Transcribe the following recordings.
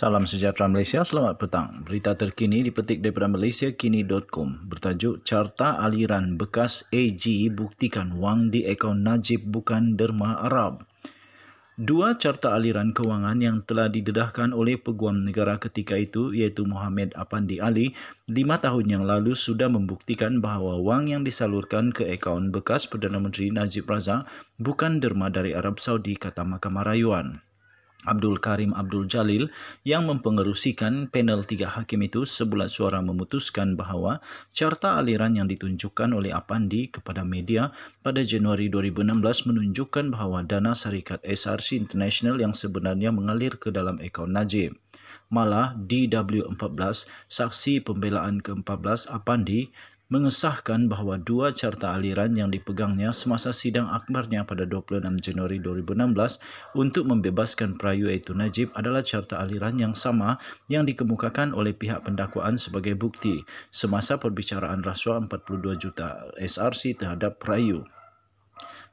Salam sejahtera Malaysia, selamat petang. Berita terkini dipetik daripada malaysiakini.com bertajuk Carta Aliran Bekas AG Buktikan Wang di ekaun Najib Bukan Derma Arab. Dua carta aliran kewangan yang telah didedahkan oleh peguam negara ketika itu iaitu Muhammad Apandi Ali lima tahun yang lalu sudah membuktikan bahawa wang yang disalurkan ke akaun bekas Perdana Menteri Najib Razak bukan derma dari Arab Saudi kata Mahkamah Rayuan. Abdul Karim Abdul Jalil yang mempengerusikan panel tiga hakim itu sebulat suara memutuskan bahawa carta aliran yang ditunjukkan oleh Apandi kepada media pada Januari 2016 menunjukkan bahawa dana syarikat SRC International yang sebenarnya mengalir ke dalam akaun Najib. Malah DW14, saksi pembelaan ke-14 Apandi, mengesahkan bahawa dua carta aliran yang dipegangnya semasa sidang akbarnya pada 26 Januari 2016 untuk membebaskan perayu iaitu Najib adalah carta aliran yang sama yang dikemukakan oleh pihak pendakwaan sebagai bukti semasa perbicaraan rasuah 42 juta SRC terhadap perayu.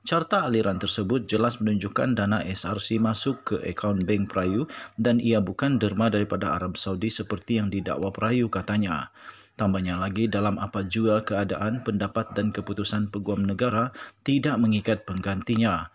Carta aliran tersebut jelas menunjukkan dana SRC masuk ke akaun bank Prayu dan ia bukan derma daripada Arab Saudi seperti yang didakwa Prayu katanya. Tambahnya lagi, dalam apa jua keadaan, pendapat dan keputusan peguam negara tidak mengikat penggantinya.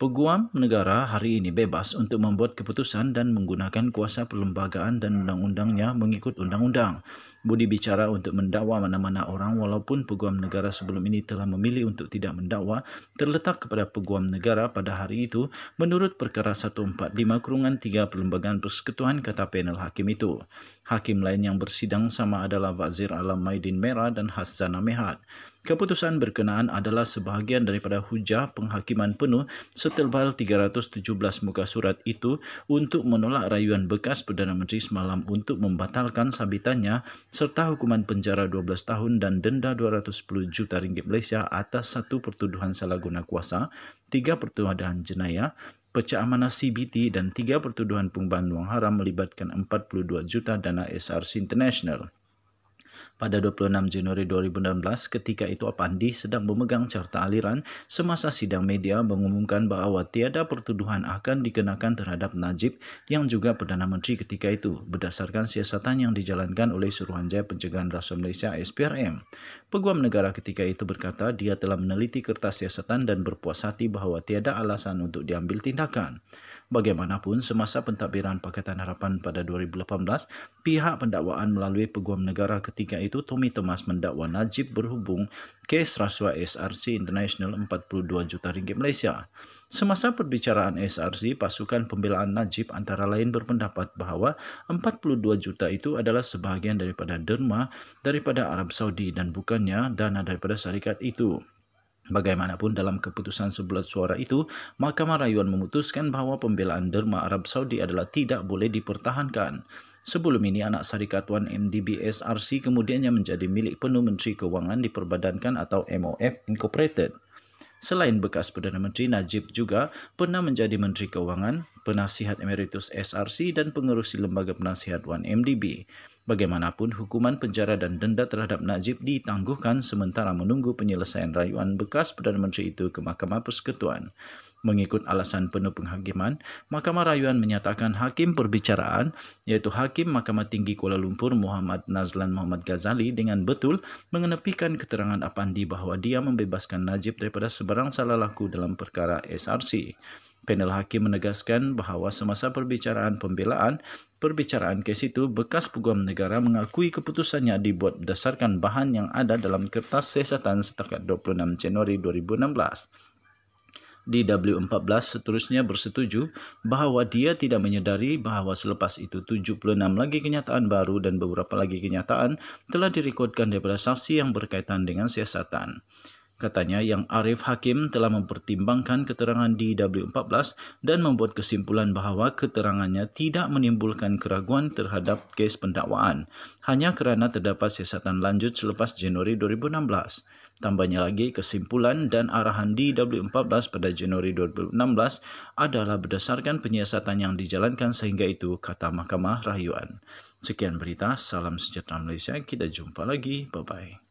Peguam negara hari ini bebas untuk membuat keputusan dan menggunakan kuasa perlembagaan dan undang-undangnya mengikut undang-undang budi bicara untuk mendakwa mana-mana orang walaupun peguam negara sebelum ini telah memilih untuk tidak mendakwa terletak kepada peguam negara pada hari itu menurut perkara 145 kurungan 3 perlembagaan persekutuan kata panel hakim itu. Hakim lain yang bersidang sama adalah Wazir Alam Maidin Merah dan Hassana Mehat. Keputusan berkenaan adalah sebahagian daripada hujah penghakiman penuh setelbal 317 muka surat itu untuk menolak rayuan bekas Perdana Menteri semalam untuk membatalkan sabitannya serta hukuman penjara 12 tahun dan denda 210 juta ringgit Malaysia atas satu pertuduhan salah guna kuasa, tiga pertuduhan jenayah, pecah amanah CBT dan tiga pertuduhan pengban wang haram melibatkan 42 juta dana SRC International. Pada 26 Januari 2016, ketika itu Apandi sedang memegang carta aliran semasa sidang media mengumumkan bahwa tiada pertuduhan akan dikenakan terhadap Najib yang juga Perdana Menteri ketika itu berdasarkan siasatan yang dijalankan oleh Suruhanjaya Pencegahan Rasuah Malaysia SPRM. Peguam negara ketika itu berkata dia telah meneliti kertas siasatan dan berpuas hati bahwa tiada alasan untuk diambil tindakan. Bagaimanapun, semasa pentadbiran Pakatan Harapan pada 2018, pihak pendakwaan melalui Peguam Negara ketika itu Tommy Thomas mendakwa Najib berhubung kes rasuah SRC International 42 juta ringgit Malaysia. Semasa perbicaraan SRC, pasukan pembelaan Najib antara lain berpendapat bahawa 42 juta itu adalah sebahagian daripada derma daripada Arab Saudi dan bukannya dana daripada syarikat itu. Bagaimanapun dalam keputusan sebelah suara itu, Mahkamah Rayuan memutuskan bahawa pembelaan derma Arab Saudi adalah tidak boleh dipertahankan. Sebelum ini, anak syarikat Wan MDBS RC kemudiannya menjadi milik penuh Menteri Kewangan Diperbadankan atau MOF Incorporated. Selain bekas Perdana Menteri, Najib juga pernah menjadi Menteri Kewangan, Penasihat Emeritus SRC dan Pengerusi Lembaga Penasihat Wan MDB. Bagaimanapun, hukuman penjara dan denda terhadap Najib ditangguhkan sementara menunggu penyelesaian rayuan bekas Perdana Menteri itu ke Mahkamah Persekutuan. Mengikut alasan penuh penghakiman, Mahkamah Rayuan menyatakan Hakim Perbicaraan, iaitu Hakim Mahkamah Tinggi Kuala Lumpur Muhammad Nazlan Muhammad Ghazali dengan betul mengenepikan keterangan Apandi bahawa dia membebaskan Najib daripada sebarang salah laku dalam perkara SRC. Panel hakim menegaskan bahawa semasa perbicaraan pembelaan, perbicaraan kes itu bekas peguam negara mengakui keputusannya dibuat berdasarkan bahan yang ada dalam kertas siasatan setakat 26 Januari 2016. Di W14 seterusnya bersetuju bahawa dia tidak menyedari bahawa selepas itu 76 lagi kenyataan baru dan beberapa lagi kenyataan telah direkodkan daripada saksi yang berkaitan dengan siasatan. Katanya yang Arif Hakim telah mempertimbangkan keterangan di W14 dan membuat kesimpulan bahawa keterangannya tidak menimbulkan keraguan terhadap kes pendakwaan hanya kerana terdapat siasatan lanjut selepas Januari 2016. Tambahnya lagi, kesimpulan dan arahan di W14 pada Januari 2016 adalah berdasarkan penyiasatan yang dijalankan sehingga itu kata Mahkamah Rahyuan. Sekian berita, salam sejahtera Malaysia, kita jumpa lagi, bye-bye.